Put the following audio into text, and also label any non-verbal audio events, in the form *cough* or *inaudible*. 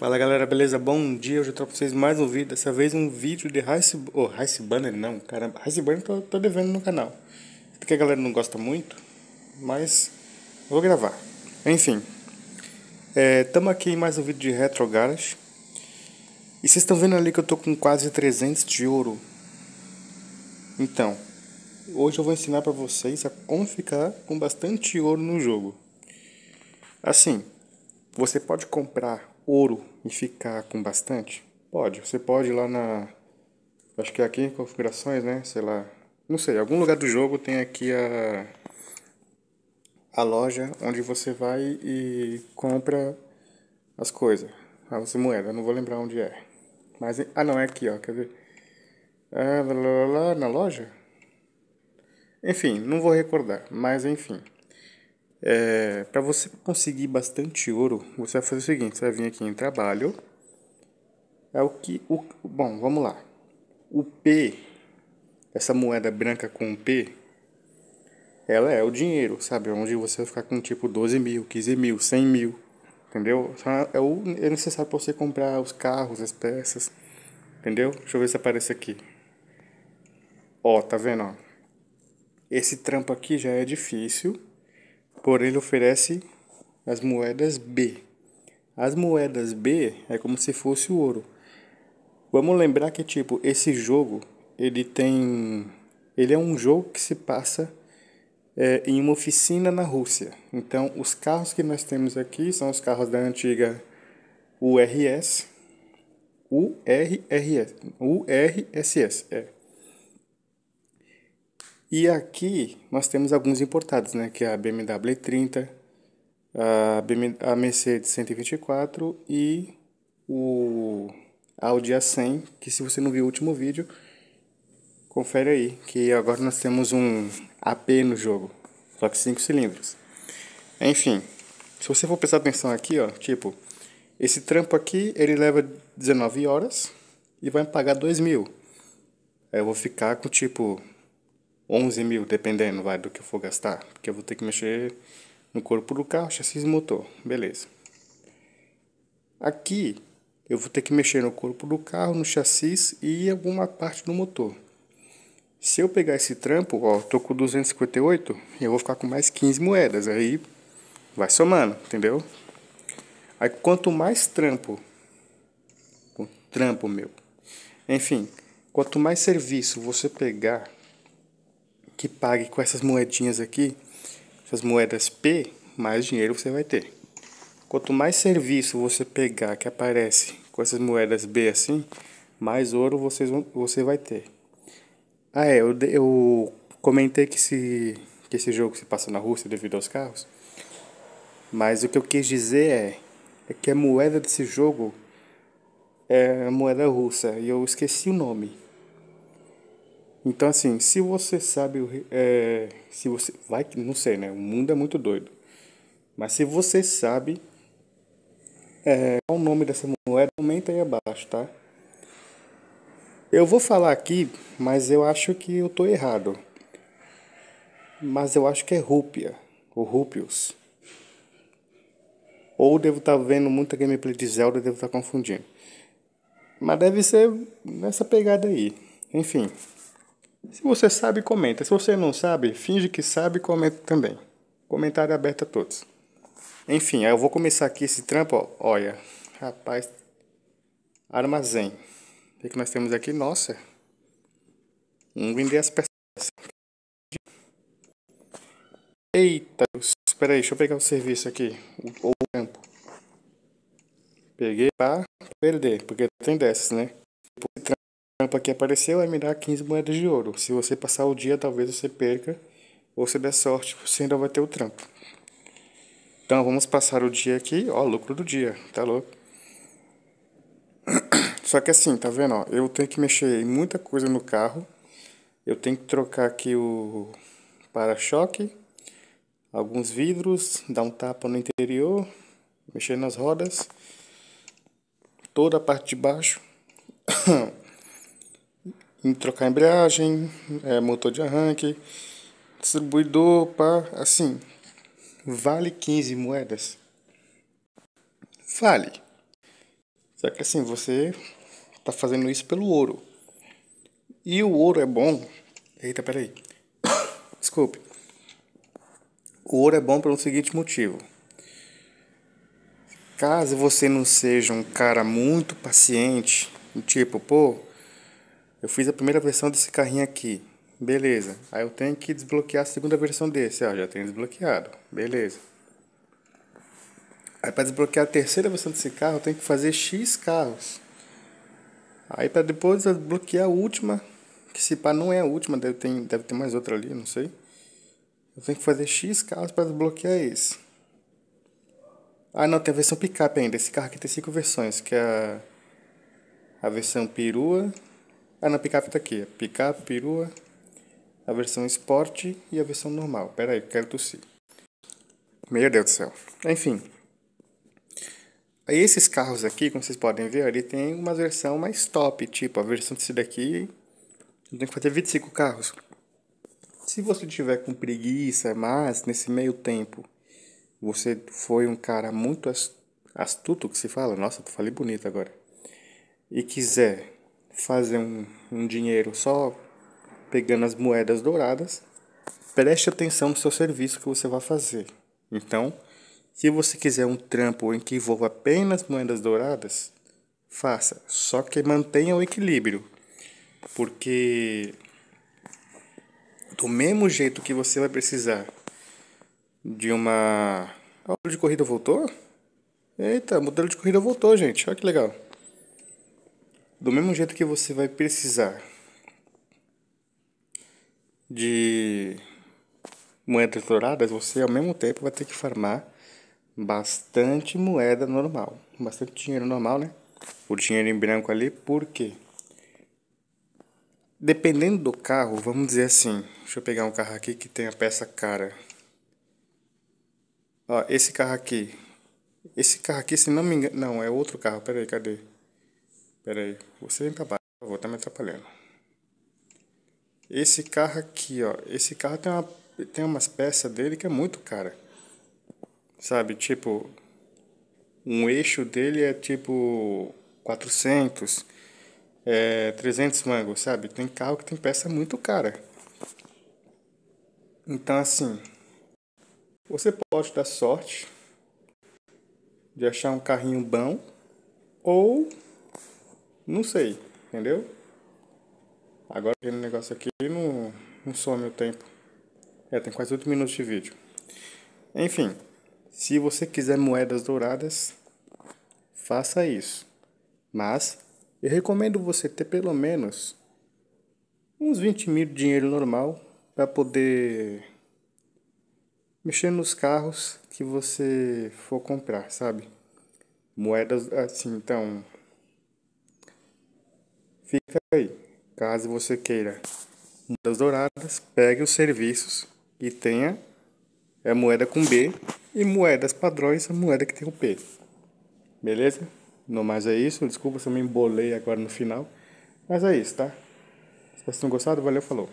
Fala galera, beleza? Bom dia, hoje eu trago pra vocês mais um vídeo, dessa vez um vídeo de Rice, oh, Rice Banner não, caramba, Rice Banner tô, tô devendo no canal, é porque a galera não gosta muito, mas vou gravar. Enfim, estamos é, aqui em mais um vídeo de Retro Garage, e vocês estão vendo ali que eu tô com quase 300 de ouro. Então, hoje eu vou ensinar pra vocês a como ficar com bastante ouro no jogo. Assim, você pode comprar ouro e ficar com bastante? Pode. Você pode ir lá na. Acho que é aqui, configurações, né? Sei lá. Não sei, algum lugar do jogo tem aqui a. A loja onde você vai e compra as coisas. Ah, você moeda não vou lembrar onde é. Mas. Ah, não, é aqui, ó. Quer ver? Ah, lá, lá, lá, na loja? Enfim, não vou recordar, mas enfim. É, para você conseguir bastante ouro, você vai fazer o seguinte: você vai vir aqui em trabalho. É o que. O, bom, vamos lá. O P, essa moeda branca com P, ela é o dinheiro, sabe? É onde você vai ficar com tipo 12 mil, 15 mil, 100 mil, entendeu? É, o, é necessário para você comprar os carros, as peças, entendeu? Deixa eu ver se aparece aqui. Ó, tá vendo? Ó? Esse trampo aqui já é difícil porém ele oferece as moedas B. As moedas B é como se fosse o ouro. Vamos lembrar que tipo esse jogo ele tem, ele é um jogo que se passa é, em uma oficina na Rússia. Então os carros que nós temos aqui são os carros da antiga URS, URRS, URSS, é. E aqui nós temos alguns importados, né? Que é a BMW 30 a, BMW, a Mercedes 124 e o Audi A100, que se você não viu o último vídeo, confere aí, que agora nós temos um AP no jogo, só que 5 cilindros. Enfim, se você for prestar atenção aqui, ó, tipo, esse trampo aqui, ele leva 19 horas e vai me pagar 2 mil. Aí eu vou ficar com, tipo, 11 mil, dependendo vai, do que eu for gastar. Porque eu vou ter que mexer no corpo do carro, chassi e motor. Beleza. Aqui eu vou ter que mexer no corpo do carro, no chassi e alguma parte do motor. Se eu pegar esse trampo, ó, tô com 258, eu vou ficar com mais 15 moedas. Aí vai somando, entendeu? Aí quanto mais trampo, trampo meu, enfim, quanto mais serviço você pegar que pague com essas moedinhas aqui, essas moedas P, mais dinheiro você vai ter. Quanto mais serviço você pegar que aparece com essas moedas B assim, mais ouro vocês vão, você vai ter. Ah é, eu, eu comentei que esse, que esse jogo se passa na Rússia devido aos carros. Mas o que eu quis dizer é, é que a moeda desse jogo é a moeda russa. E eu esqueci o nome. Então, assim, se você sabe. É, se você. Vai que. Não sei, né? O mundo é muito doido. Mas se você sabe. É, qual o nome dessa moeda? Comenta aí abaixo, tá? Eu vou falar aqui, mas eu acho que eu tô errado. Mas eu acho que é rúpia. Ou rúpios. Ou devo estar tá vendo muita gameplay de Zelda, devo estar tá confundindo. Mas deve ser nessa pegada aí. Enfim. Se você sabe, comenta. Se você não sabe, finge que sabe e comenta também. Comentário aberto a todos. Enfim, eu vou começar aqui esse trampo, ó. olha. Rapaz, armazém. O que é nós temos aqui? Nossa. Vamos vender as peças. Eita, espera aí, deixa eu pegar o serviço aqui. o trampo Peguei para perder, porque tem dessas, né? trampa que apareceu vai me dar 15 moedas de ouro. Se você passar o dia, talvez você perca. Ou se der sorte, você ainda vai ter o trampo. Então vamos passar o dia aqui, ó, lucro do dia, tá louco? *coughs* Só que assim, tá vendo, ó, eu tenho que mexer em muita coisa no carro. Eu tenho que trocar aqui o para-choque, alguns vidros, dar um tapa no interior, mexer nas rodas, toda a parte de baixo. *coughs* em trocar embreagem, é, motor de arranque, distribuidor, pá, assim. Vale 15 moedas. Vale. Só que assim, você tá fazendo isso pelo ouro. E o ouro é bom. Eita, peraí. *coughs* Desculpe. O ouro é bom pelo seguinte motivo. Caso você não seja um cara muito paciente, tipo, pô, eu fiz a primeira versão desse carrinho aqui. Beleza. Aí eu tenho que desbloquear a segunda versão desse. Ó, já tenho desbloqueado. Beleza. Aí para desbloquear a terceira versão desse carro, eu tenho que fazer X carros. Aí para depois desbloquear a última, que se pá não é a última, deve ter, deve ter mais outra ali, não sei. Eu tenho que fazer X carros para desbloquear esse. Ah não, tem a versão picape ainda. Esse carro aqui tem cinco versões, que é a, a versão perua, ah, na picape tá aqui. Picape, perua, a versão esporte e a versão normal. Pera aí, quero tossir. Meu Deus do céu. Enfim. Aí esses carros aqui, como vocês podem ver, ele tem uma versão mais top. Tipo, a versão desse daqui, tem que fazer 25 carros. Se você tiver com preguiça, mas nesse meio tempo, você foi um cara muito astuto, que se fala, nossa, falei bonito agora, e quiser fazer um, um dinheiro só pegando as moedas douradas, preste atenção no seu serviço que você vai fazer. Então, se você quiser um trampo em que envolva apenas moedas douradas, faça, só que mantenha o equilíbrio. Porque do mesmo jeito que você vai precisar de uma. Ah, o modelo de corrida voltou? Eita, o modelo de corrida voltou, gente. Olha que legal do mesmo jeito que você vai precisar de moedas douradas, você ao mesmo tempo vai ter que farmar bastante moeda normal, bastante dinheiro normal, né? O dinheiro em branco ali, por quê? Dependendo do carro, vamos dizer assim, deixa eu pegar um carro aqui que tem a peça cara. Ó, esse carro aqui, esse carro aqui, se não me engano, não, é outro carro, peraí, cadê? Pera aí, você me é baixo por favor, tá me atrapalhando. Esse carro aqui, ó, esse carro tem, uma, tem umas peças dele que é muito cara. Sabe, tipo, um eixo dele é tipo 400, é, 300 mangos, sabe? Tem carro que tem peça muito cara. Então, assim, você pode dar sorte de achar um carrinho bom ou não sei, entendeu? Agora aquele negócio aqui não, não some o tempo. É, tem quase 8 minutos de vídeo. Enfim, se você quiser moedas douradas, faça isso. Mas eu recomendo você ter pelo menos uns 20 mil de dinheiro normal para poder mexer nos carros que você for comprar, sabe? Moedas assim, então, Fica aí, caso você queira moedas douradas, pegue os serviços e tenha é moeda com B e moedas padrões, a moeda que tem o P. Beleza? No mais é isso, desculpa se eu me embolei agora no final, mas é isso, tá? Espero que tenham gostado, valeu, falou.